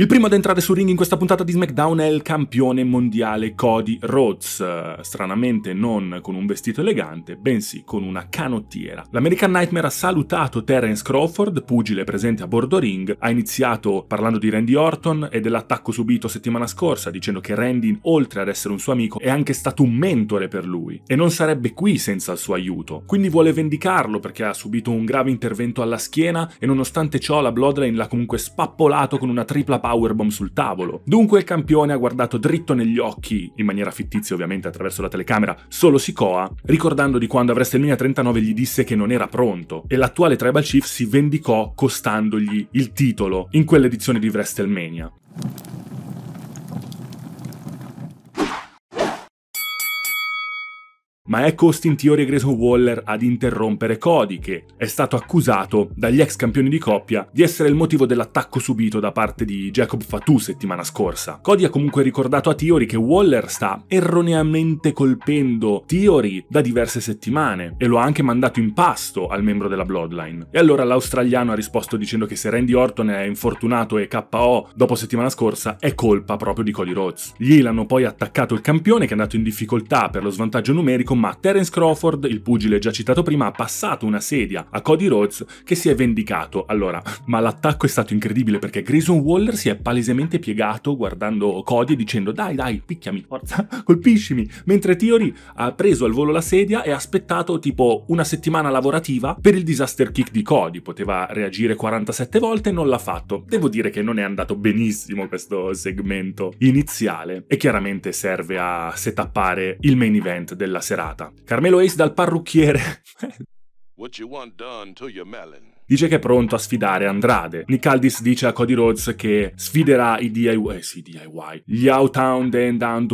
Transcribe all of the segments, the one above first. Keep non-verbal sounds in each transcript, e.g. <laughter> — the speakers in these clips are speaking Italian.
Il primo ad entrare sul ring in questa puntata di SmackDown è il campione mondiale Cody Rhodes, stranamente non con un vestito elegante, bensì con una canottiera. L'American Nightmare ha salutato Terence Crawford, pugile presente a bordo ring, ha iniziato parlando di Randy Orton e dell'attacco subito settimana scorsa, dicendo che Randy, oltre ad essere un suo amico, è anche stato un mentore per lui e non sarebbe qui senza il suo aiuto. Quindi vuole vendicarlo perché ha subito un grave intervento alla schiena e nonostante ciò la Bloodline l'ha comunque spappolato con una tripla powerbomb sul tavolo. Dunque il campione ha guardato dritto negli occhi, in maniera fittizia ovviamente attraverso la telecamera, solo Sikoa, ricordando di quando a WrestleMania 39 gli disse che non era pronto, e l'attuale Tribal Chief si vendicò costandogli il titolo in quell'edizione di WrestleMania. ma è Costin Theory e Grayson Waller ad interrompere Cody, che è stato accusato dagli ex campioni di coppia di essere il motivo dell'attacco subito da parte di Jacob Fatou settimana scorsa. Cody ha comunque ricordato a Theory che Waller sta erroneamente colpendo Theory da diverse settimane e lo ha anche mandato in pasto al membro della Bloodline. E allora l'australiano ha risposto dicendo che se Randy Orton è infortunato e KO dopo settimana scorsa è colpa proprio di Cody Rhodes. Gli hanno poi attaccato il campione che è andato in difficoltà per lo svantaggio numerico Insomma, Terence Crawford, il pugile già citato prima, ha passato una sedia a Cody Rhodes che si è vendicato. Allora, ma l'attacco è stato incredibile perché Grayson Waller si è palesemente piegato guardando Cody e dicendo dai dai, picchiami, forza, <laughs> colpiscimi. Mentre Theory ha preso al volo la sedia e ha aspettato tipo una settimana lavorativa per il disaster kick di Cody. Poteva reagire 47 volte e non l'ha fatto. Devo dire che non è andato benissimo questo segmento iniziale e chiaramente serve a setappare il main event della serata serata. Carmelo Ace dal parrucchiere. Dice che è pronto a sfidare Andrade. Nick Aldis dice a Cody Rhodes che sfiderà i DIY, eh sì, DIY, gli Out Down Down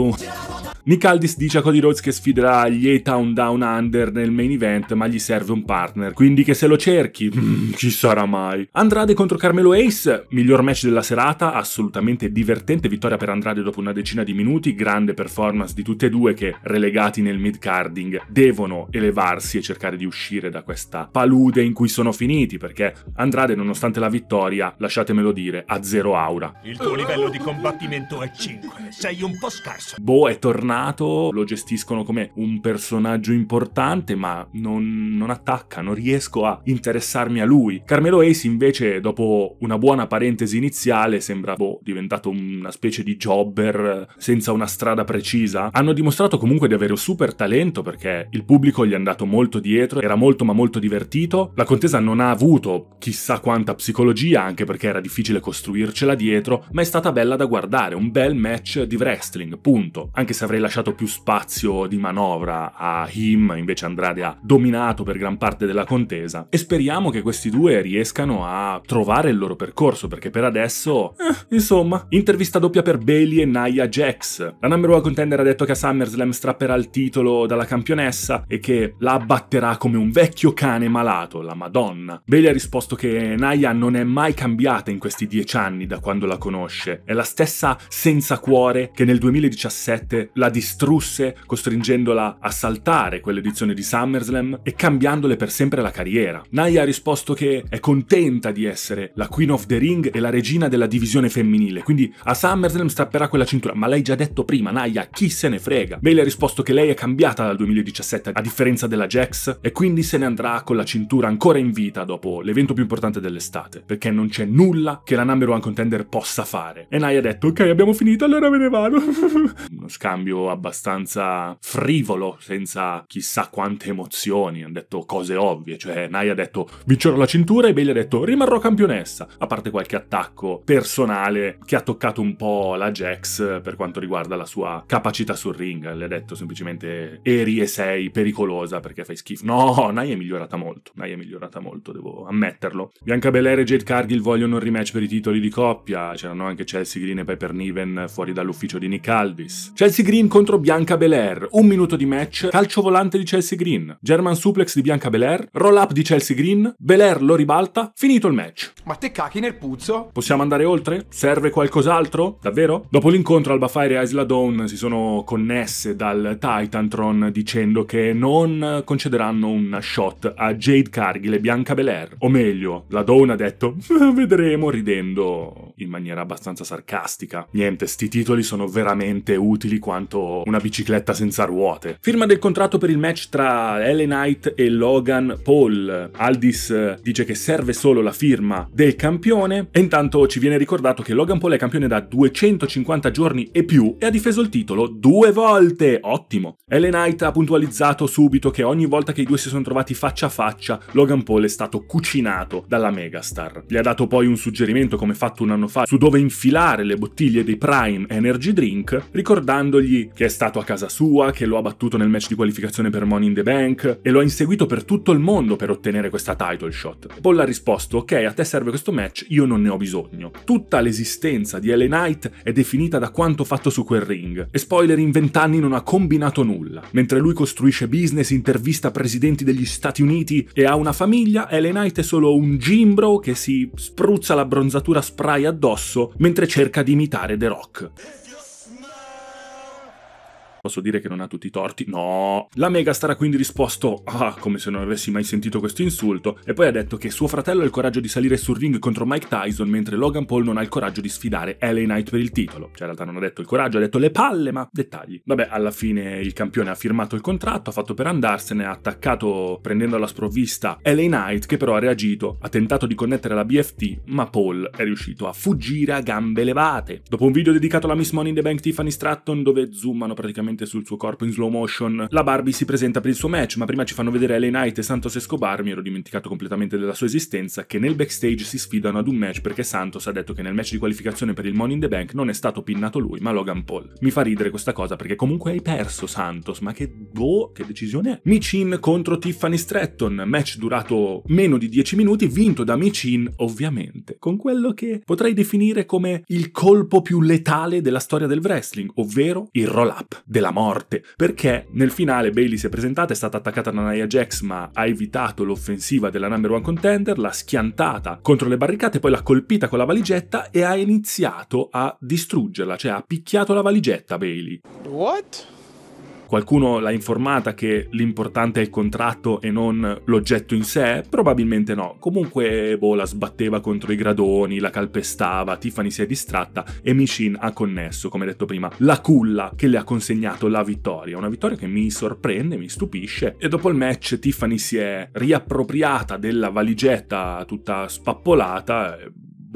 Nick Aldis dice a Cody Rhodes che sfiderà gli A-Town Down Under nel main event, ma gli serve un partner, quindi che se lo cerchi, mm, ci sarà mai. Andrade contro Carmelo Ace, miglior match della serata, assolutamente divertente vittoria per Andrade dopo una decina di minuti, grande performance di tutte e due che, relegati nel mid-carding, devono elevarsi e cercare di uscire da questa palude in cui sono finiti, perché Andrade, nonostante la vittoria, lasciatemelo dire, ha zero aura. Il tuo livello di combattimento è 5, sei un po' scarso. Boh, è tornato aggiornato, lo gestiscono come un personaggio importante, ma non, non attacca, non riesco a interessarmi a lui. Carmelo Ace invece, dopo una buona parentesi iniziale, sembra boh, diventato una specie di jobber senza una strada precisa. Hanno dimostrato comunque di avere un super talento perché il pubblico gli è andato molto dietro, era molto ma molto divertito. La contesa non ha avuto chissà quanta psicologia, anche perché era difficile costruircela dietro, ma è stata bella da guardare, un bel match di wrestling, punto. Anche se avrei lasciato più spazio di manovra a Him, invece Andrade ha dominato per gran parte della contesa e speriamo che questi due riescano a trovare il loro percorso perché per adesso, eh, insomma, intervista doppia per Bailey e Naya Jax. La number one contender ha detto che a SummerSlam strapperà il titolo dalla campionessa e che la abbatterà come un vecchio cane malato, la Madonna. Bailey ha risposto che Naya non è mai cambiata in questi dieci anni da quando la conosce, è la stessa senza cuore che nel 2017 la distrusse costringendola a saltare quell'edizione di SummerSlam e cambiandole per sempre la carriera. Naya ha risposto che è contenta di essere la Queen of the Ring e la regina della divisione femminile, quindi a SummerSlam strapperà quella cintura, ma l'hai già detto prima, Naya, chi se ne frega? Bailey ha risposto che lei è cambiata dal 2017 a differenza della Jax e quindi se ne andrà con la cintura ancora in vita dopo l'evento più importante dell'estate, perché non c'è nulla che la number one contender possa fare. E Naya ha detto ok abbiamo finito allora me ne vado. <laughs> Uno scambio stato abbastanza frivolo, senza chissà quante emozioni, hanno detto cose ovvie, cioè Naya ha detto vincerò la cintura e Bailey ha detto rimarrò campionessa, a parte qualche attacco personale che ha toccato un po' la Jax per quanto riguarda la sua capacità sul ring, le ha detto semplicemente eri e sei pericolosa perché fai schifo. No, Nai è migliorata molto, Naya è migliorata molto, devo ammetterlo. Bianca Belair e Jade Cargill vogliono un rematch per i titoli di coppia, c'erano anche Chelsea Green e Piper Niven fuori dall'ufficio di Nick Aldis. Chelsea Green incontro Bianca Belair, un minuto di match, calcio volante di Chelsea Green, German suplex di Bianca Belair, roll up di Chelsea Green, Belair lo ribalta, finito il match. Ma te cacchi nel puzzo? Possiamo andare oltre? Serve qualcos'altro? Davvero? Dopo l'incontro Albafire e Isla Dawn si sono connesse dal Titantron dicendo che non concederanno un shot a Jade Cargill e Bianca Belair. O meglio, la Dawn ha detto <laughs> vedremo ridendo in maniera abbastanza sarcastica. Niente, sti titoli sono veramente utili quanto fatto una bicicletta senza ruote. Firma del contratto per il match tra Ellen Knight e Logan Paul. Aldis eh, dice che serve solo la firma del campione e intanto ci viene ricordato che Logan Paul è campione da 250 giorni e più e ha difeso il titolo due volte. Ottimo. Ellen Knight ha puntualizzato subito che ogni volta che i due si sono trovati faccia a faccia, Logan Paul è stato cucinato dalla megastar. Gli ha dato poi un suggerimento come fatto un anno fa su dove infilare le bottiglie dei Prime Energy Drink, ricordandogli che è stato a casa sua, che lo ha battuto nel match di qualificazione per Money in the Bank e lo ha inseguito per tutto il mondo per ottenere questa title shot. Paul ha risposto, ok, a te serve questo match, io non ne ho bisogno. Tutta l'esistenza di Ellen Knight è definita da quanto fatto su quel ring e spoiler in vent'anni non ha combinato nulla. Mentre lui costruisce business, intervista presidenti degli Stati Uniti e ha una famiglia, Ellen Knight è solo un gimbro che si spruzza la bronzatura spray addosso mentre cerca di imitare The Rock. Posso dire che non ha tutti i torti? No. La Megastar ha quindi risposto, ah, come se non avessi mai sentito questo insulto, e poi ha detto che suo fratello ha il coraggio di salire sul ring contro Mike Tyson, mentre Logan Paul non ha il coraggio di sfidare LA Knight per il titolo. Cioè, in realtà non ha detto il coraggio, ha detto le palle, ma dettagli. Vabbè, alla fine il campione ha firmato il contratto, ha fatto per andarsene, ha attaccato prendendo alla sprovvista LA Knight, che però ha reagito, ha tentato di connettere la BFT, ma Paul è riuscito a fuggire a gambe levate. Dopo un video dedicato alla Miss Money in the Bank Tiffany Stratton, dove zoomano praticamente direttamente sul suo corpo in slow motion. La Barbie si presenta per il suo match, ma prima ci fanno vedere Ellen Knight e Santos Escobar, mi ero dimenticato completamente della sua esistenza, che nel backstage si sfidano ad un match perché Santos ha detto che nel match di qualificazione per il Money in the Bank non è stato pinnato lui, ma Logan Paul. Mi fa ridere questa cosa perché comunque hai perso Santos, ma che boh, che decisione è? Michin contro Tiffany Stratton, match durato meno di 10 minuti, vinto da Michin ovviamente, con quello che potrei definire come il colpo più letale della storia del wrestling, ovvero il roll up della la morte, perché nel finale Bailey si è presentata, è stata attaccata da Nia Jax ma ha evitato l'offensiva della number one contender, l'ha schiantata contro le barricate, poi l'ha colpita con la valigetta e ha iniziato a distruggerla, cioè ha picchiato la valigetta Bailey. What? qualcuno l'ha informata che l'importante è il contratto e non l'oggetto in sé? Probabilmente no. Comunque, boh, la sbatteva contro i gradoni, la calpestava, Tiffany si è distratta e Michin ha connesso, come detto prima, la culla che le ha consegnato la vittoria. Una vittoria che mi sorprende, mi stupisce. E dopo il match Tiffany si è riappropriata della valigetta tutta spappolata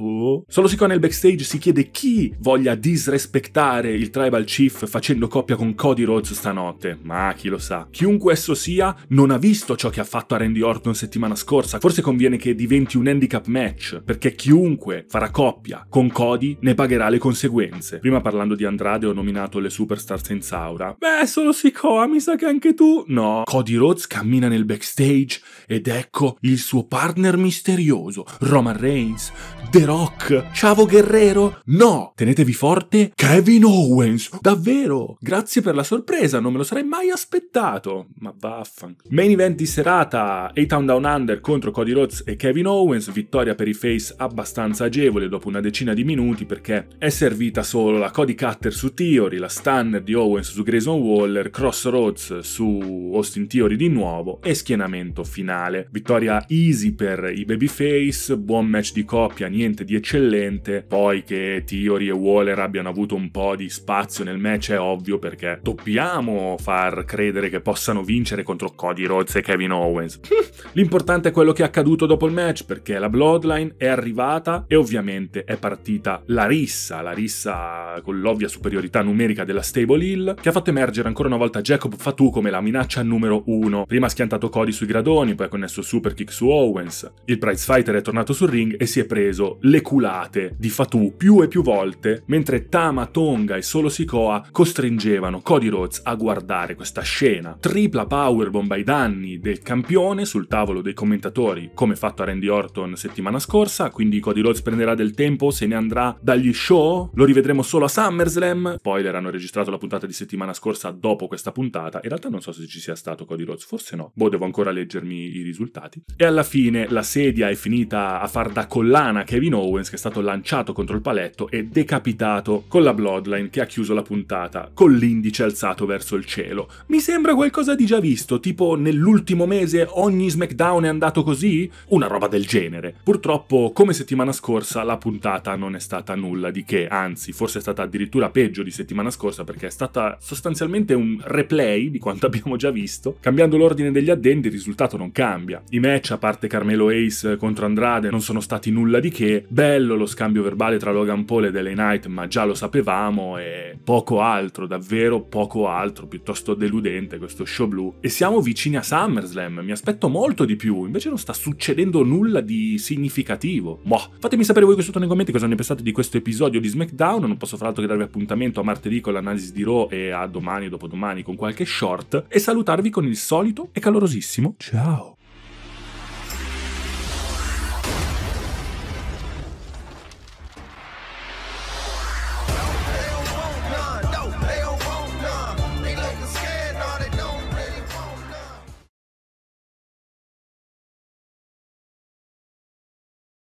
Boh. Solo Sikoa nel backstage si chiede chi voglia disrespettare il Tribal Chief facendo coppia con Cody Rhodes stanotte, ma chi lo sa. Chiunque esso sia, non ha visto ciò che ha fatto a Randy Orton settimana scorsa, forse conviene che diventi un handicap match, perché chiunque farà coppia con Cody ne pagherà le conseguenze. Prima parlando di Andrade ho nominato le superstar senza aura. Beh, solo Sikoa, mi sa che anche tu... No. Cody Rhodes cammina nel backstage ed ecco il suo partner misterioso, Roman Reigns, The Rock, Chavo Guerrero? No! Tenetevi forte, Kevin Owens! Davvero! Grazie per la sorpresa, non me lo sarei mai aspettato! Ma vaffan. Main event di serata, A-Town Down Under contro Cody Rhodes e Kevin Owens, vittoria per i face abbastanza agevole dopo una decina di minuti perché è servita solo la Cody Cutter su Theory, la Stunner di Owens su Grayson Waller, Crossroads su Austin Theory di nuovo e schienamento finale. Vittoria easy per i babyface, buon match di coppia, niente niente di eccellente. Poi che Theory e Waller abbiano avuto un po' di spazio nel match è ovvio perché dobbiamo far credere che possano vincere contro Cody Rhodes e Kevin Owens. <laughs> L'importante è quello che è accaduto dopo il match perché la Bloodline è arrivata e ovviamente è partita la rissa, la rissa con l'ovvia superiorità numerica della Stable Hill che ha fatto emergere ancora una volta Jacob Fatu come la minaccia numero uno. Prima ha schiantato Cody sui gradoni, poi ha connesso Superkick su Owens. Il prize fighter è tornato sul ring e si è preso le culate di Fatou più e più volte, mentre Tama, Tonga e solo Sikoa costringevano Cody Rhodes a guardare questa scena. Tripla powerbomb ai danni del campione sul tavolo dei commentatori, come fatto a Randy Orton settimana scorsa, quindi Cody Rhodes prenderà del tempo, se ne andrà dagli show, lo rivedremo solo a SummerSlam, spoiler hanno registrato la puntata di settimana scorsa dopo questa puntata, in realtà non so se ci sia stato Cody Rhodes, forse no, boh devo ancora leggermi i risultati, e alla fine la sedia è finita a far da collana Kevin Owens che è stato lanciato contro il paletto e decapitato con la Bloodline che ha chiuso la puntata con l'indice alzato verso il cielo. Mi sembra qualcosa di già visto, tipo nell'ultimo mese ogni SmackDown è andato così? Una roba del genere. Purtroppo, come settimana scorsa, la puntata non è stata nulla di che, anzi, forse è stata addirittura peggio di settimana scorsa perché è stata sostanzialmente un replay di quanto <laughs> abbiamo già visto. Cambiando l'ordine degli addendi il risultato non cambia. I match, a parte Carmelo Ace contro Andrade, non sono stati nulla di che, bello lo scambio verbale tra Logan Paul e Dele Knight, ma già lo sapevamo e poco altro, davvero poco altro, piuttosto deludente questo show blu. E siamo vicini a SummerSlam, mi aspetto molto di più, invece non sta succedendo nulla di significativo. Boh, fatemi sapere voi qui sotto nei commenti cosa ne pensate di questo episodio di SmackDown, non posso far altro che darvi appuntamento a martedì con l'analisi di Raw e a domani, o dopodomani con qualche short, e salutarvi con il solito e calorosissimo ciao!